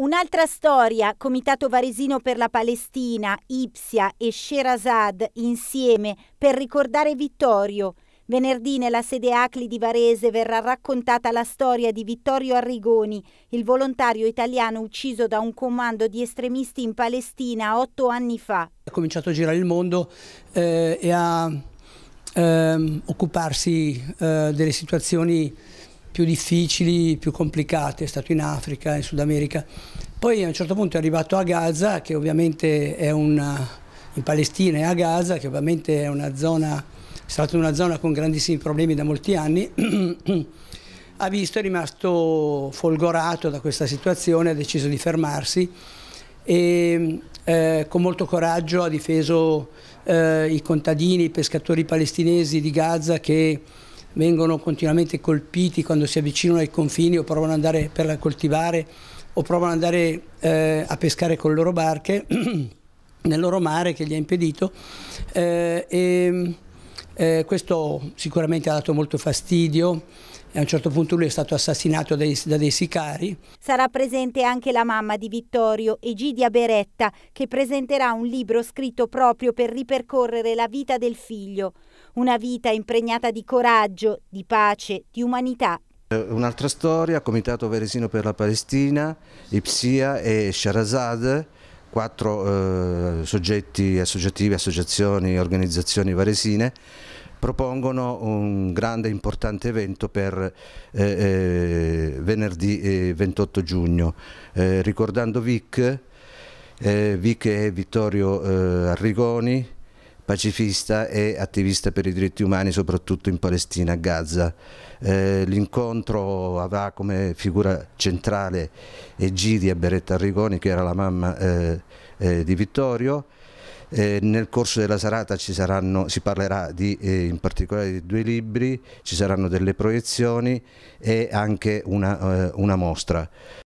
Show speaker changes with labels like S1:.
S1: Un'altra storia, Comitato Varesino per la Palestina, Ipsia e Sherazad insieme per ricordare Vittorio. Venerdì nella sede Acli di Varese verrà raccontata la storia di Vittorio Arrigoni, il volontario italiano ucciso da un comando di estremisti in Palestina otto anni fa.
S2: Ha cominciato a girare il mondo eh, e a eh, occuparsi eh, delle situazioni più difficili, più complicate, è stato in Africa, in Sud America. Poi a un certo punto è arrivato a Gaza, che ovviamente è una, in Palestina e a Gaza, che ovviamente è una zona, è stata una zona con grandissimi problemi da molti anni, ha visto, è rimasto folgorato da questa situazione, ha deciso di fermarsi e eh, con molto coraggio ha difeso eh, i contadini, i pescatori palestinesi di Gaza che vengono continuamente colpiti quando si avvicinano ai confini o provano ad andare per coltivare o provano ad andare eh, a pescare con le loro barche nel loro mare che gli ha impedito. Eh, e, eh, questo sicuramente ha dato molto fastidio e a un certo punto lui è stato assassinato dai, da dei sicari.
S1: Sarà presente anche la mamma di Vittorio, Egidia Beretta, che presenterà un libro scritto proprio per ripercorrere la vita del figlio. Una vita impregnata di coraggio, di pace, di umanità
S3: eh, Un'altra storia, Comitato Veresino per la Palestina, Ipsia e Sharazad, quattro eh, soggetti associativi, associazioni, organizzazioni varesine, propongono un grande e importante evento per eh, eh venerdì 28 giugno, eh, ricordando Vic, eh, Vic è Vittorio Arrigoni, pacifista e attivista per i diritti umani soprattutto in Palestina, a Gaza. Eh, L'incontro avrà come figura centrale Egidia Beretta Arrigoni che era la mamma eh, eh, di Vittorio eh, nel corso della serata saranno, si parlerà di, eh, in particolare di due libri, ci saranno delle proiezioni e anche una, eh, una mostra.